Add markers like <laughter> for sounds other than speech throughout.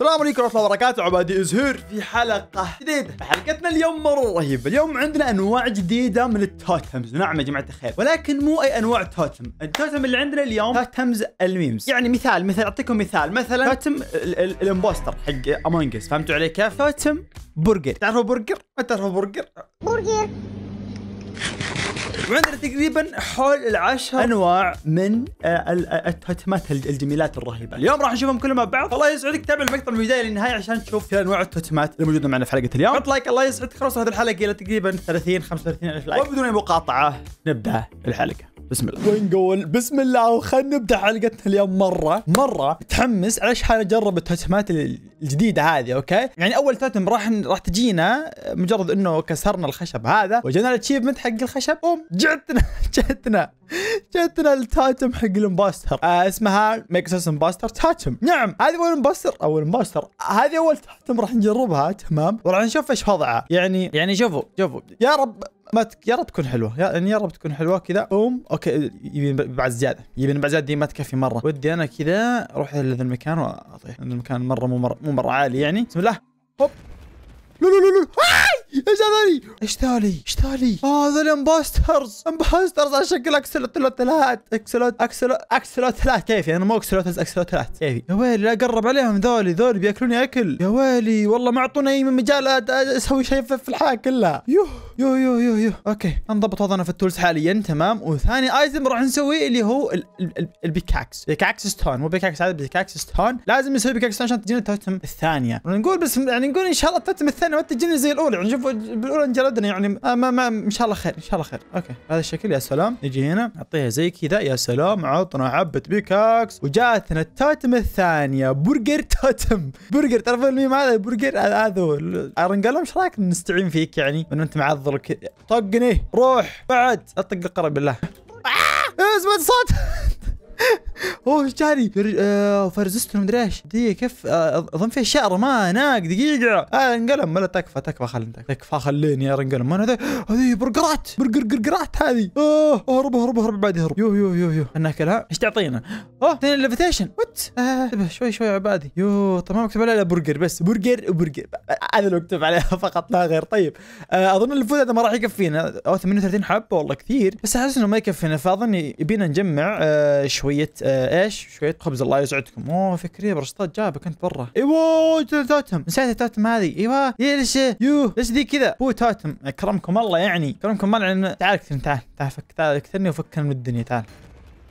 السلام عليكم ورحمة الله وبركاته عبادي زهير في حلقة جديدة، حلقتنا اليوم مرة رهيبة، اليوم عندنا أنواع جديدة من التوتمز، نعم يا جماعة الخير، ولكن مو أي أنواع توتم، التوتم اللي عندنا اليوم توتمز الميمز، يعني مثال مثلا أعطيكم مثال، مثلا توتم الامبوستر حق امونجس فهمتوا علي كيف؟ توتم برجر، تعرفوا برجر؟ ما تعرفوا برجر؟ برجر وعندنا تقريبا حول العشر انواع من آه، آه، التوتمات الجميلات الرهيبه اليوم راح نشوفهم كلهم مع بعض الله يسعدك تابع المقطع من البدايه للنهايه عشان تشوف كل انواع التوتمات اللي موجوده معنا في حلقه اليوم حط لايك الله يسعدك خلصوا هذه الحلقه الى تقريبا 30 35 الف لايك وبدون اي مقاطعه نبدا الحلقه بسم الله ونقول بسم الله وخلنا نبدا حلقتنا اليوم مره مره متحمس علش حال اجرب التوتمات الجديده هذه اوكي يعني اول توتم راح راح تجينا مجرد انه كسرنا الخشب هذا وجينا الاتشيفمنت حق الخشب بوم جتنا <laughs> جتنا جتنا التاتم حق الامباستر آه اسمها ميكسس امباستر تاتم نعم هذه اول امباستر اول امباستر هذه اول تاتم راح نجربها تمام وراح نشوف ايش وضعها يعني يعني شوفوا شوفوا يا رب ما يا رب تكون حلوه يعني يا رب تكون حلوه كذا بوم اوكي يبين بعد زياده يبين بعد زياده دي ما تكفي مره ودي انا كذا اروح لهذا المكان واطيح المكان مره مو مره مو مره عالي يعني بسم الله هوب لو لو لو لو هاي ايش هذولي؟ ايش ذولي؟ ايش ذولي؟ اه هذول امباسترز امباسترز على شكل اكسلوتلات اكسلوت اكسلوت اكسلوتلات كيف يعني مو اكسلوتلز اكسلوتلات كيف يا ويلي لا قرب عليهم ذولي ذولي بياكلوني اكل يا ويلي والله ما اعطونا اي مجال اسوي شيء في الحياه كلها يوه يو يو يو يو اوكي انضبط وضعنا في التولز حاليا تمام وثاني ايتم راح نسوي اللي هو البيكاكس بيكاكس ستون مو بيكاكس عادي بيكاكس ستون لازم نسوي بيكاكس ستون عشان تجينا التوتم الثانيه ونقول بس يعني نقول ان شاء الله التوتم الثانيه ما تجينا زي الاولى نشوف بالاولى انجلدنا يعني آه، ما, ما ان شاء الله خير ان شاء الله خير اوكي هذا الشكل يا سلام نجي هنا نعطيها زي كذا يا سلام عطنا عبه بيكاكس وجاتنا التوتم الثانيه برجر توتم برجر تعرفون الميم هذا برجر هذا هو لهم ايش رايك نستعين فيك يعني من انت معضل طقني روح بعد اطق القرب بالله اسمع آه! إيه، صوت <laughs> <laughs> هو ايش جاري آه، فرزستون مدري ايش دقيقه كيف آه، اظن في اشياء ما هناك دقيقه آه انقلم لا تكفى تكفى خليني تكفى خليني يا رجال ما هذا هذه برجرات برجر برجرات هذه اهرب اهرب اهرب اهرب بعد اهرب يو يو يو يو ناكلها ايش تعطينا؟ اوه اثنين ليفيتيشن وات انتبه شوي شوي عبادي يو طب ما مكتوب عليها برجر بس برجر وبرجر هذا اللي مكتوب عليها <laughs> فقط لا غير طيب آه، اظن الفود هذا ما راح يكفينا او 38 حبه والله كثير بس احس انه ما يكفينا فاظن يبينا نجمع شوي شويه آه ايش شويه خبز الله يسعدكم اوه فكري برشطات جابه كنت برا ايوه توتم نسيت التوتم هذه ايوه ليش يوه ليش ذي كذا هو توتم اكرمكم الله يعني اكرمكم الله تعال تعال تعال فك تعال اكثرني وفكنا من الدنيا تعال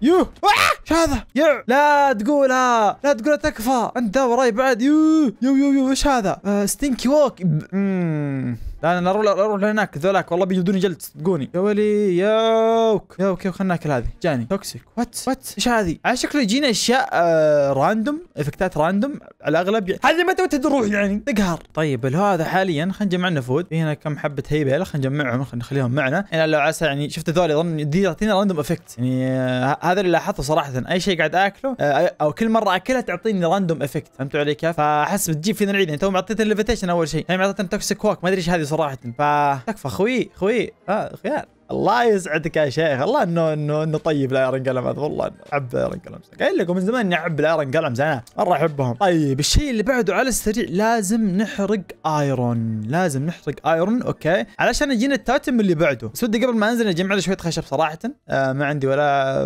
يوه آه! ايش هذا يع لا تقولها لا تقولها تكفى انت وراي بعد يو يو يو يو ايش هذا آه ستينكي ووك اممم لا انا اروح اروح لهناك ذولاك والله بيجلدوني جلد صدقوني يا ولي يوك يوك ياوك خلنا ناكل هذه جاني توكسيك وات وات ايش هذه؟ على شكله يجينا اشياء آه راندوم افكتات راندوم على الاغلب يعني. هذه متى متى تروح يعني تقهر طيب هذا حاليا خلينا نجمع لنا فود هنا كم حبه هيبه خلينا نجمعهم خلينا نخليهم معنا يعني لو عسى يعني شفت ذول دي تعطينا راندوم افكت يعني آه، هذا اللي لاحظته صراحه مثلا اي شيء قاعد اكله آه، او كل مره اكلها تعطيني راندوم افكت فهمتوا علي كيف؟ فاحس بتجيب فينا العيد يعني تو معطيتنا ليفيتيشن اول شيء هي يعني معطيتنا توكسيك ووك ما ادري ايش هذه صراحه فتكفى خوي خوي اه خيار الله يسعدك يا شيخ الله انه انه انه طيب الايرن قلم هذا والله احب الايرن قلم قايل لكم من زمان اني احب الايرن قلم انا مره احبهم طيب الشيء اللي بعده على السريع لازم نحرق ايرون لازم نحرق ايرون اوكي علشان يجينا التاتم اللي بعده بس ودي قبل ما انزل اجمع لي شويه خشب صراحه آه ما عندي ولا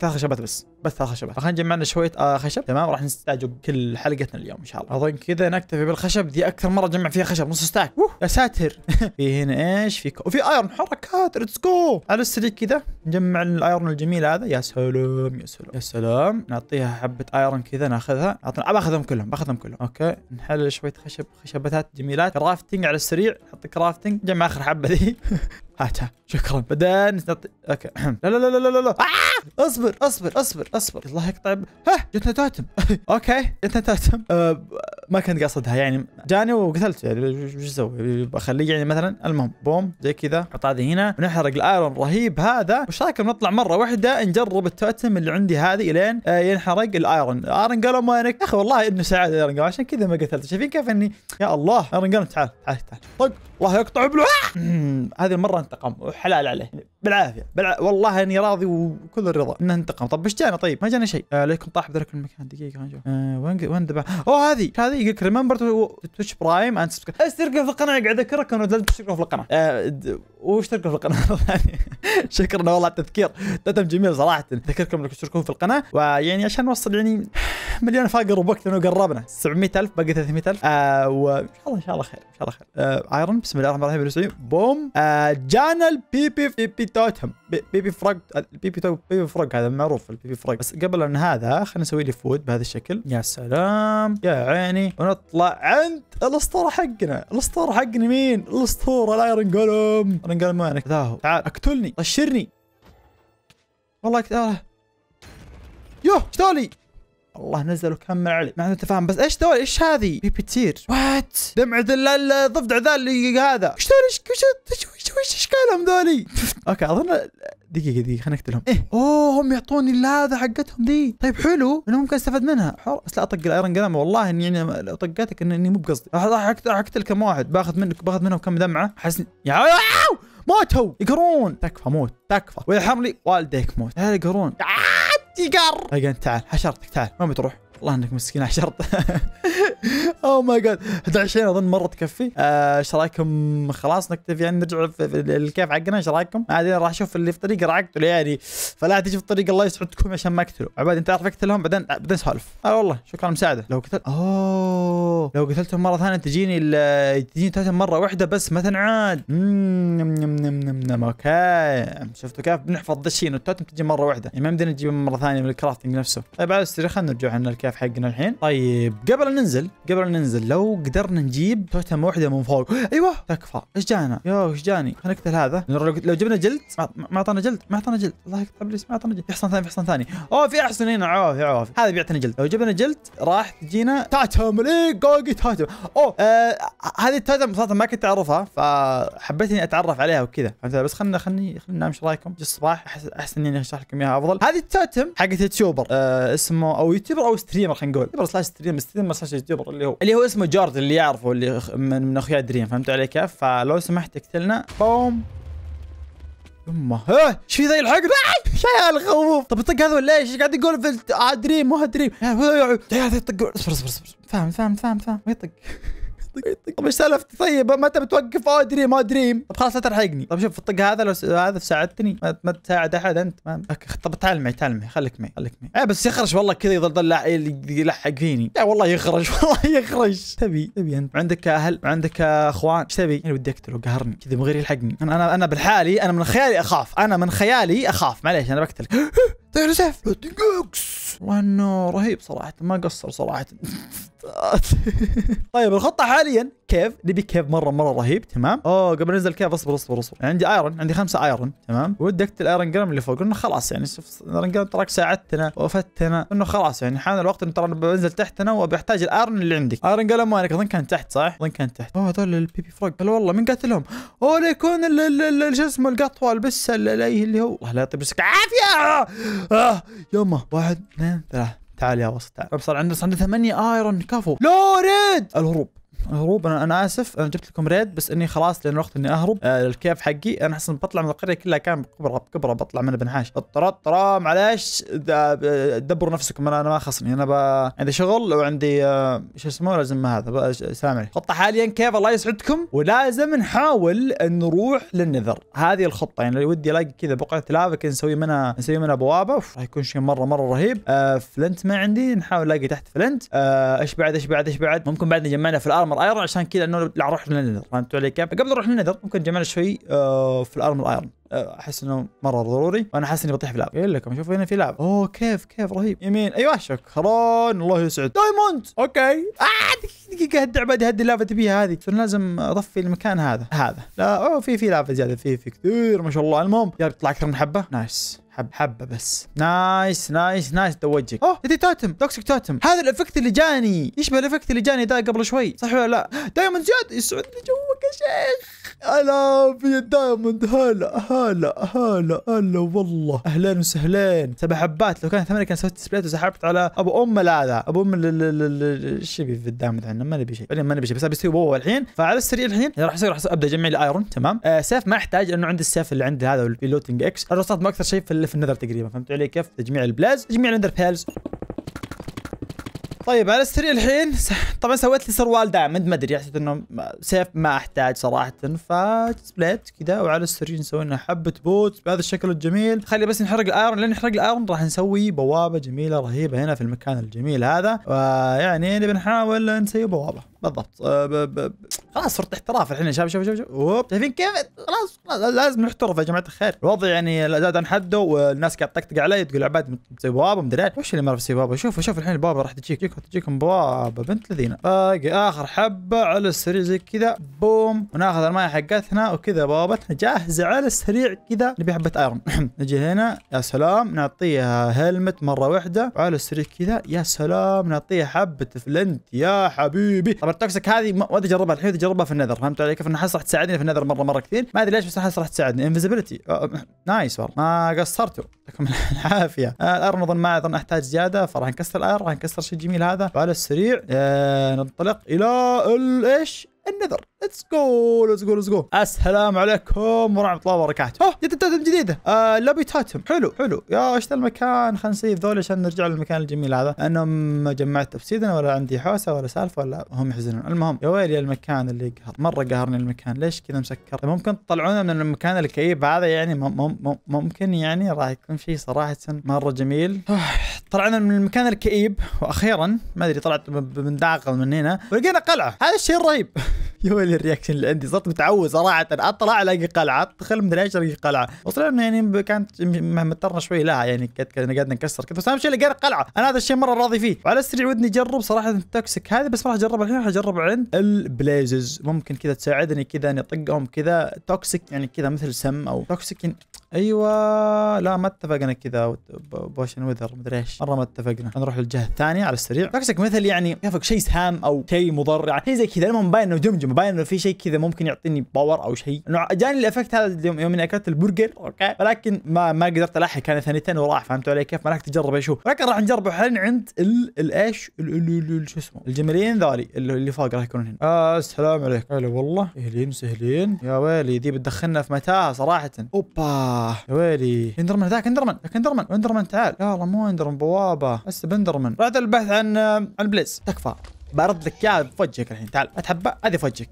ثلاث خشبات بس بس ثلاث خشبات خلينا نجمع لنا شويه آه خشب تمام راح نستعجل كل حلقتنا اليوم ان شاء الله اظن كذا نكتفي بالخشب دي اكثر مره اجمع فيها خشب نص ستاك يا ساتر <laughs> في هنا ايش في وفي ايرون حركات جو الو السليك كذا نجمع الايرون الجميل هذا يا سلام يا سلام يا سلام نعطيها حبه ايرون كذا ناخذها أعطنا باخذهم كلهم باخذهم كلهم اوكي نحلل شويه خشب خشبتات جميلات كرافتنج على السريع نحط كرافتنج نجمع اخر حبه ذي <laughs> هاتها شكرا بعدين نط... اوكي <clears throat> لا لا لا لا لا لا آه! اصبر اصبر اصبر اصبر الله يقطع ها جتنا تاتم <laughs> اوكي جتنا تاتم <laughs> أه ما كنت قاصدها يعني جاني وقتلت يعني وش اسوي بخليه يعني مثلا المهم بوم زي كذا نحط هذه هنا ونحرق الايرون الرهيب هذا وش رايكم نطلع مره واحده نجرب التاتم اللي عندي هذه الين آه، ينحرق الايرون ايرون قالوا مالك يا اخي والله انه سعاده الايرون عشان كذا ما قتلته شايفين كيف اني يا الله ايرون تعال تعال تعال طق طيب، الله يقطع بلو <clears throat> هذه المره انتقم وحلال عليه بالعافيه بالع... والله اني راضي وكل الرضا انه انتقم طب ايش جانا طيب ما جانا شيء آه طاح بذلك المكان دقيقه خلينا نشوف آه وين وين دبع اوه هذه هذه يقول لك ريمبر تويتش برايم اند اشترك في القناه قاعد اذكرك انه لازم تشتركوا في القناه آه واشتركوا في القناه مره <laughs> يعني شكرا والله على التذكير تتم جميل صراحه اذكركم انكم تشتركون في القناه ويعني عشان نوصل يعني مليون فاقر وبوقتنا قربنا 700000 باقي 300000 آه وان شاء الله ان شاء الله خير ان شاء الله خير آه ايرون بسم الله الرحمن الرحيم بوم آه جانا البي بي بي بي توتهم بيبي فرق البيبي تو بيبي فرق هذا معروف البيبي فرق بس قبل ان هذا خلينا نسوي لي فود بهذا الشكل يا سلام يا عيني ونطلع عند الاسطوره حقنا الاسطوره حقنا مين الاسطوره الايرون جولم ايرون جولم وينك ذا هو تعال اقتلني طشرني والله يا آه. يوه ايش الله نزلوا كم من علي ما عندنا تفاهم بس ايش دول ايش هذه بيبي تصير وات دمع الضفدع ذا اللي هذا ايش دول ايش ايش ايش اشكالهم ذولي <laughs> اوكي اظن دقيقه دقيقه خلينا نقتلهم ايه اوه هم يعطوني الهذا حقتهم ذي طيب حلو انه ممكن استفاد منها حر بس لا اطق الايرن قلم والله اني يعني لو طقتك اني مو بقصدي راح اقتل كم واحد باخذ منك باخذ منهم كم دمعه احس يا ماتوا يقرون تكفى موت تكفى ويحرم لي والديك موت يا يقرون آه ايجار اجن تعال حشرتك تعال وين بتروح؟ الله انك مسكين على شرط او ماي جاد 21 اظن مره تكفي آه، ايش آه رايكم خلاص نكتفي يعني نرجع في الكيف حقنا ايش رايكم؟ بعدين راح اشوف اللي في طريق راح اقتله يعني فلا تجي في الطريق الله يسعدكم عشان ما اقتله عباد انت تعرف اقتلهم بعدين بعدين سولف اه والله شكرا مساعده لو قتلت اوه لو قتلتهم مره ثانيه تجيني تجيني ثلاثة مره واحده بس ما تنعاد اوكي شفتوا كيف بنحفظ ذا الشيء انه التوتم تجي مره واحده يعني ما يمدينا نجيب مره ثانيه من الكرافتنج نفسه طيب بعد خلينا نرجع عن الكيف اللايف حقنا الحين طيب قبل أن ننزل قبل أن ننزل لو قدرنا نجيب توتم واحده من فوق ايوه تكفى ايش جانا يا ايش جاني خلينا نقتل هذا لو جبنا جلد ما اعطانا جلد ما اعطانا جلد الله يقطع ابليس ما اعطانا جلد في حصان ثاني في حصان ثاني اوه في احسن هنا عوف عوف هذا بيعطينا جلد لو جبنا جلد راح تجينا تاتم لي جوجي تاتم اوه آه هذه التاتم بصراحه ما كنت اعرفها فحبيت اني اتعرف عليها وكذا فهمت بس خلنا خلني خلنا ننام ايش رايكم؟ الصباح احسن اني اشرح لكم اياها افضل هذه التاتم حقت يوتيوبر آه اسمه او يوتيوبر او ستريم ستريمر خلينا نقول يبر سلاش ستريمر ستريمر سلاش يوتيوبر اللي هو اللي هو اسمه جارد اللي يعرفه اللي من, من اخويا دريم فهمت علي كيف فلو سمحت اقتلنا بوم يما ها ايش في ذا يلحقنا يا الخوف طب الطق هذا ولا ايش قاعد يقول في آه، دريم مو دريم يا هذا يطق اصبر اصبر اصبر فاهم فاهم فاهم فاهم ما يطق طيب طب ايش سالفتي طيب متى بتوقف اه دريم ما دريم طب خلاص لا تلحقني طب شوف الطق هذا لو س... هذا ساعدتني ما, ما تساعد احد انت ما... طب تعال معي تعال معي خليك معي خليك معي آه بس يخرج والله كذا يضل يلحق فيني لا والله يخرج <laughs> والله يخرج تبي تبي انت عندك اهل عندك اخوان ايش تبي؟ انا ودي اقتله قهرني كذا من غير يلحقني انا انا انا بالحالي انا من خيالي اخاف انا من خيالي اخاف معليش انا بقتلك <laughs> طير زف وانه رهيب صراحه ما قصر صراحه <laughs> طيب الخطه حاليا كيف نبي كيف مره مره رهيب تمام اوه قبل ننزل كيف اصبر اصبر اصبر عندي ايرون عندي خمسه ايرون تمام ودك الايرون جرام اللي فوق انه خلاص يعني شوف الايرون جرام تراك ساعدتنا وفتنا انه خلاص يعني حان الوقت انه ترى بنزل تحتنا وبحتاج الايرون اللي عندك ايرون جرام مالك اظن كان تحت صح اظن كان تحت اوه هذول البيبي فروج هلا والله من قتلهم اوه ليكون شو اسمه القطوه البسه اللي هو الله لا يعطيه عافيه آه يما واحد اثنين ثلاثه تعال يا وسط تعال طيب، صار عندنا صار عندنا ثمانية ايرون كفو لا ريد الهروب هروب انا اسف انا جبت لكم ريد بس اني خلاص لان وقت اني اهرب آه الكيف حقي انا احسن بطلع من القريه كلها كان بكبره بكبره بطلع منها بنحاش اضطرت ترى معلش دبروا نفسكم انا ما خصني انا عندي شغل وعندي آه شو اسمه لازم هذا سامعني خطه حاليا كيف الله يسعدكم ولازم نحاول ان نروح للنذر هذه الخطه يعني ودي الاقي كذا بقعه لافا نسوي منها نسوي منها بوابه راح يكون شيء مره مره رهيب آه فلنت ما عندي نحاول الاقي تحت فلنت آه، ايش آه بعد ايش بعد ايش بعد ممكن بعد نجمعنا في الارم الارمر ايرون عشان كذا انه لا اروح للنذر فهمتوا علي كيف؟ قبل اروح للنذر ممكن جمال شوي آه، في الارمر ايرون آه، احس انه مره ضروري وانا حاسس اني بطيح في لعب قايل لكم شوفوا هنا في لعب اوه كيف كيف رهيب يمين ايوه شكرا الله يسعد دايموند اوكي آه دقيقه الدعبه هذه هدي اللافه تبيها هذه صرنا لازم اطفي المكان هذا هذا لا اوه في في لافه زياده في في كثير ما شاء الله المهم يا بيطلع اكثر من حبه نايس حب حبه بس نايس نايس نايس دوجك اوه هذي توتم توكسيك توتم هذا الافكت اللي جاني يشبه الافكت اللي جاني ذا قبل شوي صح ولا لا دايموند زياد يسعد لي جوك يا شيخ هلا في الدايموند هلا هلا هلا هلا والله اهلين وسهلين سبع حبات لو كان ثمانيه كان سويت سبليت وسحبت على ابو ام هذا ابو ام ايش يبي في الدايموند عندنا ما نبي شيء ما نبي شيء بس ابي اسوي بو الحين فعلى السريع الحين راح اسوي راح ابدا اجمع ايرون تمام آه سيف ما احتاج لانه عندي السيف اللي عندي هذا اللوتنج اكس الرصاص ما اكثر شيء في في النذر تقريبا فهمت علي كيف تجميع البلاز تجميع النذر بيلز طيب على السريع الحين طبعا سويت لي سروال دايموند ما ادري حسيت انه سيف ما احتاج صراحه فسبليت كذا وعلى السريع نسوي لنا حبه بوت بهذا الشكل الجميل خلي بس نحرق الايرون لان نحرق الايرون راح نسوي بوابه جميله رهيبه هنا في المكان الجميل هذا ويعني نبي نحاول نسوي بوابه بالضبط آه، خلاص صرت احتراف الحين شوف شوف شوف شوف شايفين كيف خلاص لازم نحترف يا جماعه الخير الوضع يعني زاد عن حده والناس قاعد تطقطق علي تقول عباد تسوي بوابه مدري وش اللي ما في بوابه شوف شوف الحين البوابه راح تجيك تجيك تجيكم بوابه بنت لذينه باقي اخر حبه على السريع زي كذا بوم وناخذ المايه حقتنا وكذا بوابتنا جاهزه على السريع كذا نبي حبه ايرون <clears throat> نجي هنا يا سلام نعطيها هلمت مره واحده وعلى السريع كذا يا سلام نعطيها حبه فلنت يا حبيبي طبعا التوكسيك هذه ما ودي اجربها الحين تجربه في النذر فهمت علي عليك فالنحاس راح تساعدني في النذر مره مره كثير ما ادري ليش بس النحاس راح تساعدني انفيزيبيلتي أه، أه، نايس والله ما قصرتوا يعطيكم <laughs> العافيه الارنب ما اظن احتاج زياده فراح نكسر الار راح نكسر شيء جميل هذا وعلى السريع آه، ننطلق الى ايش النذر ليتس جو ليتس جو ليتس جو السلام عليكم ورحمه الله وبركاته اوه جت تاتم جديده آه لوبي تاتم حلو حلو يا ايش المكان خلينا نسيب ذول عشان نرجع للمكان الجميل هذا انا ما جمعت تفسيدنا ولا عندي حوسه ولا سالفه ولا هم يحزنون المهم يا ويلي المكان اللي يقهر مره قهرني المكان ليش كذا مسكر ممكن تطلعونا من المكان الكئيب هذا يعني ممكن يعني راح يكون شيء صراحه مره جميل <sighs> طلعنا من المكان الكئيب واخيرا ما ادري طلعت من من هنا ولقينا قلعه هذا الشيء الرهيب <laughs> <laughs> يا الرياكشن اللي عندي صرت متعود صراحه اطلع الاقي قلعه ادخل مدري ايش الاقي قلعه وصلنا انه يعني كانت مضطرنا شوي لها يعني قاعد نكسر كذا بس اهم شيء لقينا قلعه انا هذا الشيء مره راضي فيه وعلى السريع ودني اجرب صراحه التوكسيك هذا بس ما راح اجربه الحين راح اجربه عند البليزز ممكن كذا تساعدني كذا اني اطقهم كذا توكسيك يعني كذا مثل سم او توكسيك يعني- ايوه لا ما اتفقنا كذا بوشن وذر مدري ايش مره ما اتفقنا نروح للجهه الثانيه على السريع توكسيك مثل يعني كيفك شيء سهام او شيء مضر يعني زي كذا المهم باين انه جمجم باين انه في شيء كذا ممكن يعطيني باور او شيء انه جاني الافكت هذا اليوم يوم اني اكلت البرجر اوكي ولكن ما ما قدرت الحق كان ثانيتين وراح فهمت علي كيف ما راح تجرب شو ولكن راح نجربه حاليا عند الايش شو اسمه الجمالين ذولي اللي فوق راح يكونون هنا آه السلام عليك هلا والله اهلين سهلين يا ويلي ذي بتدخلنا في متاهه صراحه اوبا يا ويلي اندرمان ذاك اندرمان ذاك اندرمان اندرمان تعال يا الله مو اندرمان بوابه بس بندرمان رحت البحث عن آه، عن بليز تكفى برد لك اياها بوجهك الحين تعال اتحبى هذه في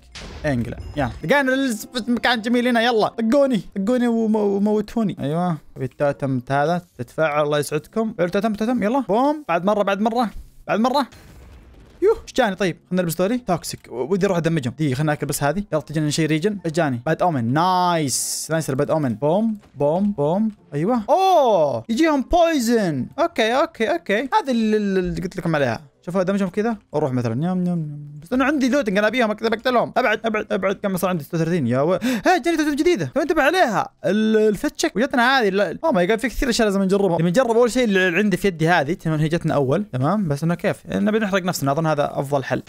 انقلع يلا لقينا مكان جميل هنا يلا طقوني طقوني وموتوني ايوه التوتم هذا تتفاعل الله يسعدكم التوتم توتم يلا بوم بعد مره بعد مره بعد مره يوه ايش جاني طيب خلنا نلبس ذولي توكسيك ودي اروح ادمجهم دقيقه خلنا ناكل بس هذه يلا تجينا شيء ريجن ايش جاني باد اومن نايس نايس الباد اومن بوم بوم بوم ايوه اوه يجيهم بويزن اوكي اوكي اوكي هذه اللي قلت لكم عليها شوف ادمجهم كذا واروح مثلا نيام نيام نعم. بس انا عندي لوتنج انا ابيهم بقتلهم ابعد ابعد ابعد كم صار عندي 36 يا و... ها جاني توتم جديده طيب انتبه عليها الفتشك وجتنا هذه اللي... اوه ماي جاد في كثير اشياء لازم نجربها لما نجرب اول شيء اللي عندي في يدي هذه تمام هي جتنا اول تمام بس انه كيف نبي نحرق نفسنا اظن هذا افضل حل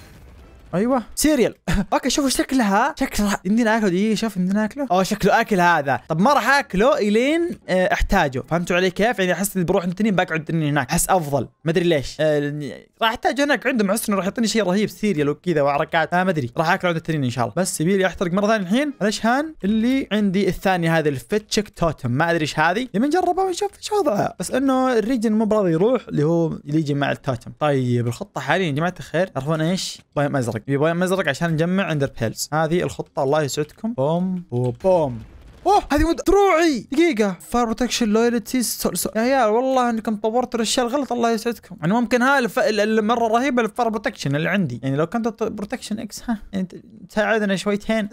ايوه سيريال <laughs> اوكي شوفوا شكلها شكلها يمدينا اكله إيه، دقيقه شوف يمدينا اكله اوه شكله اكل هذا طب ما راح اكله الين آه، احتاجه فهمتوا علي كيف يعني احس اذا بروح التنين باقعد التنين هناك احس افضل ما ادري ليش أه راح احتاجه هناك عندهم احس انه راح يعطيني شيء رهيب سيريال وكذا وحركات آه، ما ادري راح اكله عند التنين ان شاء الله بس يبي لي احترق مره ثانيه الحين علشان اللي عندي الثاني هذا الفتشك توتم ما ادري ايش هذه نبي نجربها ونشوف ايش وضعها بس انه الريجن مو براضي يروح اللي هو اللي يجي مع التوتم طيب الخطه حاليا يا جماعه الخير تعرفون ايش؟ طيب ازرق مزرق يبغى مزرق عشان نجمع اندر بيلز هذه الخطه الله يسعدكم بوم وبوم اوه هذه مد دروعي دقيقه فاير بروتكشن لويالتي يا عيال والله انكم طورتوا الاشياء الغلط الله يسعدكم يعني ممكن هاي الف... المره الرهيبه الفاير بروتكشن اللي عندي يعني لو كنت بروتكشن اكس ها يعني تساعدنا شويتين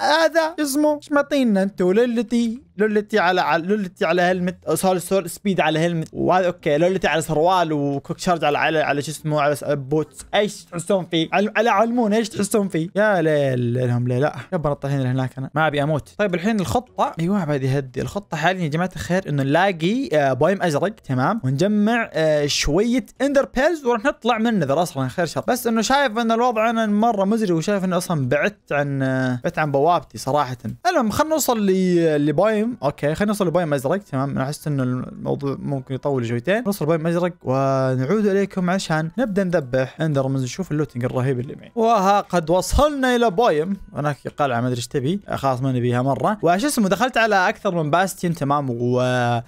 هذا اسمه شمطينا انت ولولتي لولتي على لولتي على هلمت سوري سول سبيد على هلمت وهذا اوكي لولتي على سروال وكوك شارج على على, على شو اسمه على بوت ايش تحسون فيه؟ على علمون ايش تحسون فيه؟ يا ليل لهم ليل لا يبا نطلع هنا هناك انا ما ابي اموت طيب الحين الخط الخطه ايوه بعد يهدي الخطه حاليا يا جماعه الخير انه نلاقي آه، بايم ازرق تمام ونجمع آه، شويه اندر بيلز وراح نطلع من ذا اصلا خير شر بس انه شايف ان الوضع انا مره مزري وشايف اني اصلا بعدت عن آه، بعدت عن بوابتي صراحه المهم خلينا نوصل لبايم اوكي خلينا نوصل لبايم ازرق تمام انا احس انه الموضوع ممكن يطول شويتين نوصل لبويم ازرق ونعود اليكم عشان نبدا نذبح اندر نشوف اللوتنج الرهيب اللي معي وها قد وصلنا الى بايم هناك قلعه ما ادري ايش تبي خلاص ما نبيها مره وش اسمه دخلت على اكثر من باستيون تمام و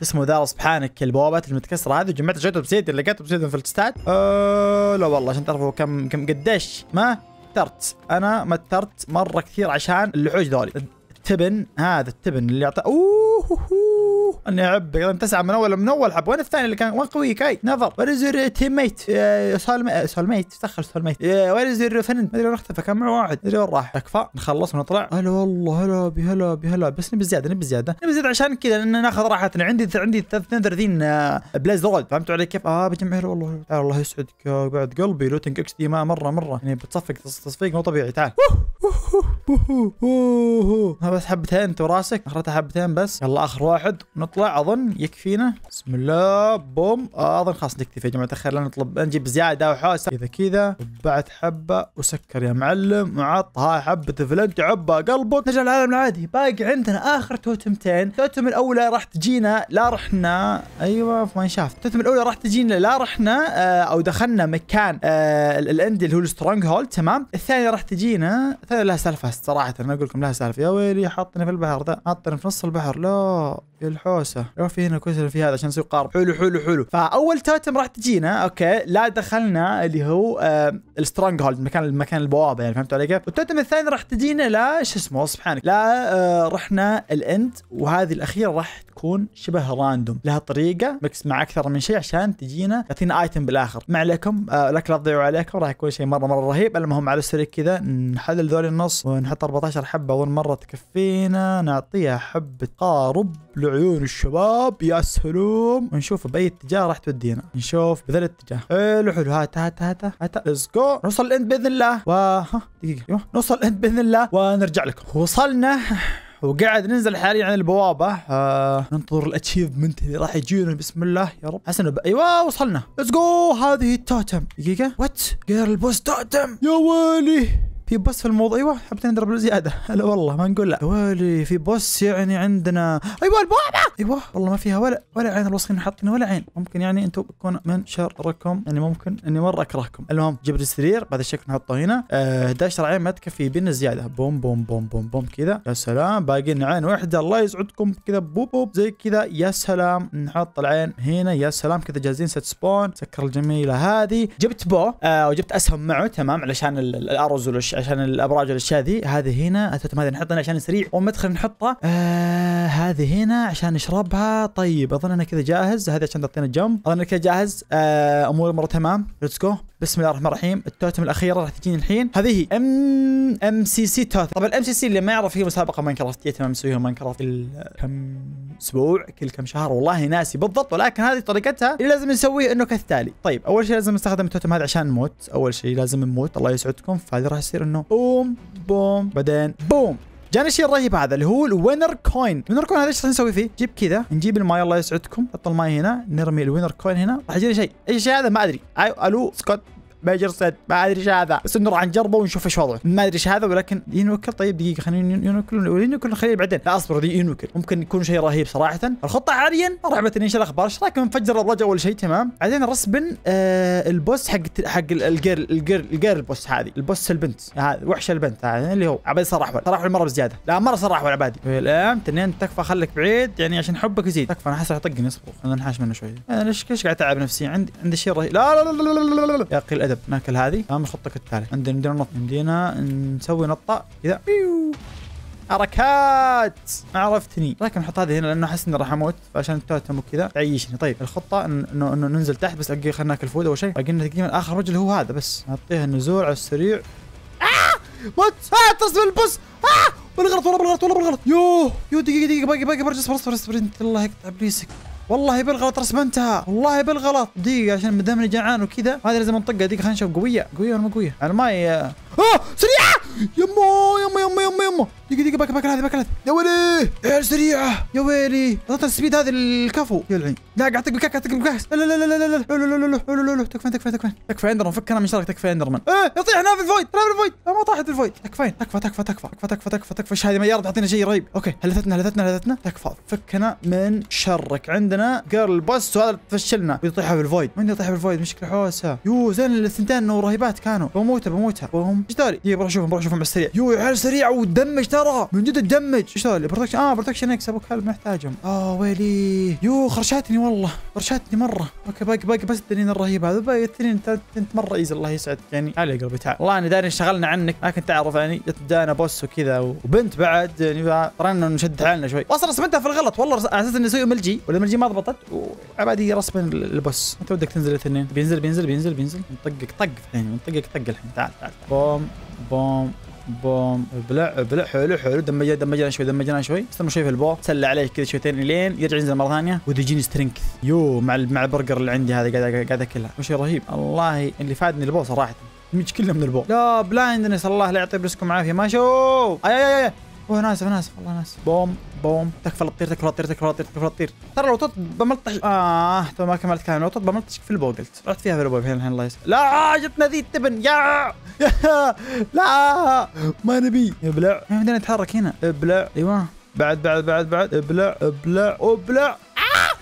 اسمه ذا سبحانك البوابات المتكسره هذه جمعت شويه اوبسيدن لقيت اوبسيدن في الستات أه لا والله عشان تعرفوا كم كم قديش ما ترت انا ما ترت مره كثير عشان اللحوج ذولي التبن هذا التبن اللي يعطى اوه هو هو. اني اعبك تسعه من اول من اول حب وين الثاني اللي كان وين قوي كاي نظر وين يور تيم ميت سول ميت تاخر سول ميت وين يور فرند ما ادري وين اختفى كان معه واحد ما ادري وين راح تكفى نخلص ونطلع هلا والله هلا بي هلا بي هلا بس نبي زياده نبي زياده نبي زياده عشان كذا ناخذ راحتنا عندي عندي 32 بلايز رود فهمتوا علي كيف؟ اه بجمع هلا والله تعال الله يسعدك بعد قلبي لوتنج اكس دي ما مره مره يعني بتصفق تصفيق مو طبيعي تعال ها بس حبتين وراسك اخرتها حبتين بس يلا اخر واحد نطلع اظن يكفينا بسم الله بوم آه، اظن خلاص نكتفي يا جماعه الخير لا نطلب نجيب زياده وحوسه كذا كذا بعد حبه وسكر يا معلم وعط هاي حبه فلنت عبه قلبك نرجع للعالم العادي باقي عندنا اخر توتمتين توتم الاولى راح تجينا لا رحنا ايوه ما شاف التوتم الاولى راح تجينا لا رحنا آه او دخلنا مكان آه الاندي اللي هو السترونج هولد تمام الثانيه راح تجينا الثانيه لها سالفه بس صراحة ما أقول لكم لها سالفة يا ويلي حطني في البحر ذا حطني في نص البحر لا يا الحوسة لو في هنا كسر في هذا عشان نسوي قارب حلو حلو حلو فأول توتم راح تجينا أوكي لا دخلنا اللي هو آه السترونج هولد مكان مكان البوابة يعني فهمت علي كيف؟ والتوتم الثاني راح تجينا لا شو اسمه سبحانك لا آه رحنا الاند وهذه الأخيرة راح تكون شبه راندوم لها طريقة مكس مع أكثر من شيء عشان تجينا تعطينا ايتم بالآخر ما عليكم آه لك لا تضيعوا عليكم راح يكون شيء مرة مرة رهيب المهم على السريع كذا نحلل ذول النص نحط 14 حبة أول مرة تكفينا نعطيها حبة قارب لعيون الشباب يا سلوم ونشوف بأي اتجاه راح تودينا نشوف بذا الاتجاه حلو حلو هات هات هات هات ليتس جو نوصل الاند بإذن الله و ها دقيقة ايوه نوصل الاند بإذن الله ونرجع لكم وصلنا وقاعد ننزل حاليا عن البوابه آه ننتظر الاتشيفمنت اللي راح يجينا بسم الله يا رب حسنا ايوه وصلنا ليتس جو هذه التوتم دقيقه وات جير البوس توتم يا ويلي في بوس في الموضوع ايوه حبتين نضرب له زياده <laughs> هلا والله ما نقول لا ويلي في بوس يعني عندنا ايوه البوابه ايوه والله ما فيها ولا ولا عين الواصلين حاطين ولا عين ممكن يعني انتم تكون من شركم يعني ممكن اني مره اكرهكم المهم جبت السرير بهذا الشكل نحطه هنا آه 11 عين ما تكفي بين زياده بوم بوم بوم بوم بوم كذا يا سلام باقي لنا عين واحده الله يسعدكم كذا بوب بوب زي كذا يا سلام نحط العين هنا يا سلام كذا جاهزين ست سبون سكر الجميله هذه جبت بو آه وجبت اسهم معه تمام علشان الارز والاشعه عشان الابراج والاشياء ذي هذه هنا التوتم هذه نحطها عشان سريع ومدخل نحطه آه هذه هنا عشان نشربها طيب اظن انا كذا جاهز هذه عشان تعطينا الجمب اظن كذا جاهز آه امور مره تمام ليتس جو بسم الله الرحمن الرحيم التوتم الاخيره راح تجيني الحين هذه هي ام ام سي سي توتم طبعا الام سي سي اللي ما يعرف هي مسابقه ماينكرافت يتم مسويها ماينكرافت كم اسبوع كل كم شهر والله ناسي بالضبط ولكن هذه طريقتها اللي لازم نسويه انه كالتالي طيب اول شيء لازم نستخدم التوتم هذا عشان نموت اول شيء لازم نموت الله يسعدكم فهذا راح يصير انه بوم بوم بعدين بوم جانا الشيء الرهيب هذا اللي هو الوينر كوين، الوينر كوين هذا ايش نسوي فيه؟ نجيب كذا نجيب الماي الله يسعدكم، نحط الماي هنا، نرمي الوينر كوين هنا، راح يجينا شيء، ايش الشيء هذا ما ادري، الو سكوت بيجر صيد ما ادري ايش هذا بس انه راح نجربه ونشوف ايش وضعه ما ادري ايش هذا ولكن ينوكل طيب دقيقه خليني ينوكل ينوكل خليه بعدين لا اصبر دي ينوكل ممكن يكون شيء رهيب صراحه الخطه حاليا مرحبا ايش الاخبار ايش رايكم نفجر الرجا اول شيء تمام بعدين رسبن آه البوس حق حق الجيرل الجيرل الجيرل بوس هذه البوس البنت هذا وحش البنت هذا اللي هو عباد صراحه صراحه مره بزياده لا مره صراحه عبادي الان تنين تكفى خليك بعيد يعني عشان حبك يزيد تكفى انا حاسس راح يطقني اصبر انا انحاش منه شوي انا ليش قاعد اتعب نفسي عندي عندي شيء رهيب لا لا لا لا لا, لا, لا, لا, لا, لا, لا, لا, لا, لا, لا, لا يا الادب ناكل هذه تمام خطك التالي عندنا ندير نط عندنا نسوي نطه كذا حركات ما عرفتني لكن نحط هذه هنا لانه احس اني راح اموت فعشان التوتم وكذا تعيشني طيب الخطه انه انه ننزل تحت بس اقي خلينا ناكل فود اول شيء لنا تقريبا اخر رجل هو هذا بس نعطيها النزول على السريع آه وات آه ترسم البوس آه بالغلط والله بالغلط والله بالغلط يوه يو دقيقه دقيقه باقي باقي برجع اصبر اصبر اصبر انت الله يقطع ابليسك والله بالغلط رسمتها انتهى والله بالغلط دقيقه عشان ما دامني جعان وكذا هذه لازم نطقها دقيقه خلينا نشوف قويه قويه ولا مو قويه على الماي اه سريعه يما يما يما يما يما دقيقه دقيقه باكل باكل هذه باكل هذه يا ويلي يا إيه، سريعه يا ويلي ضغط السبيد هذه الكفو يا العين لا قاعد تقلب كاك تقلب كاك لا لا لا لا لا لا لا لا لا لا لا لا تكفين تكفين تكفين تكفى اندرمان فكنا من شرك تكفى اندرمان ايه يطيح الفويد فويد في فويد ما طاحت الفويد تكفين تكفى تكفى تكفى تكفى تكفى تكفى تكفى ايش هذه مليار تعطينا شيء رهيب اوكي هلثتنا هلثتنا هلثتنا تكفى فكنا من شرك عندنا عندنا جيرل بوست وهذا تفشلنا بيطيحها في الفويد من يطيحها في الفويد مشكله حوسه يو زين الاثنتين انه رهيبات كانوا بموتها بموتها وهم ايش داري يي إيه، بروح اشوفهم بروح اشوفهم على السريع يو عيال السريع ودمج ترى من جد تدمج ايش داري بروتكشن اه بروتكشن اكس ابو كلب محتاجهم اه ويلي يو خرشتني والله خرشاتني مره اوكي باقي باقي بس التنين الرهيب هذا باقي التنين انت مره ايزي الله يسعدك يعني علي قلبي تعال والله انا داري انشغلنا عنك لكن تعرف يعني دانا بوس وكذا وبنت بعد يعني ترى نشد حالنا شوي اصلا رسمتها في الغلط والله على اساس اني اسوي ام جي ولا ام جي ما ضبطت وابادي رسم البوس انت ودك تنزل الاثنين بينزل بينزل بينزل بينزل نطقك طق الحين نطقك طق الحين تعال تعال بوم بوم بوم بلع بلع حلو حلو دمجنا دمجنا شوي دمجنا شوي استنى شوي في البو سلى عليه كذا شويتين لين يرجع ينزل مره ثانيه جيني سترينكث يو مع مع البرجر اللي عندي هذا قاعد قاعد اكلها شيء رهيب الله اللي فادني البو صراحه مش كله من البو لا بلايندنس الله لا يعطيه برزقكم العافيه ما شوف اي اي اي اوه انا اسف انا اسف والله انا اسف بوم بوم تكفى لا تطير تكفى لا تطير تكفى لا تطير تكفى لا تطير ترى لو طط بملطش اه تو ما كملت كلام لو طط بملطش في البو قلت رحت فيها في البو الحين الله يسلمك لا جتنا ذي التبن يا <laughs> لا ما نبي ابلع ما بدنا نتحرك هنا ابلع ايوه بعد بعد بعد بعد ابلع ابلع ابلع آه!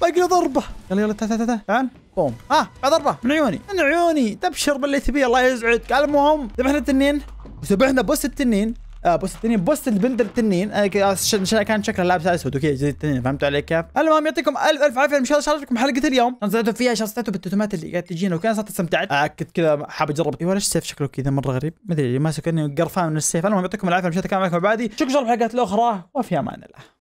باقي له ضربه يلا يلا تعال تعال تعال بوم اه بعد ضربه من عيوني من عيوني تبشر باللي تبيه الله يسعدك المهم ذبحنا التنين وذبحنا بس التنين آه بوست التنين بوست البندر التنين آه, آه، كان شكله لابس اسود اوكي جديد التنين فهمتوا علي كيف؟ المهم يعطيكم الف الف عافيه ان شاء الله شاركتكم حلقه اليوم نزلتوا فيها شخصيتوا بالتتمات اللي قاعد تجينا وكان صارت استمتعت آه كنت كذا حاب اجرب ايوه ليش السيف شكله كذا مره غريب ما ادري ماسك اني قرفان من السيف المهم يعطيكم العافيه مشيت كان معكم بعدي شكرا جرب الحلقات الاخرى وفي امان الله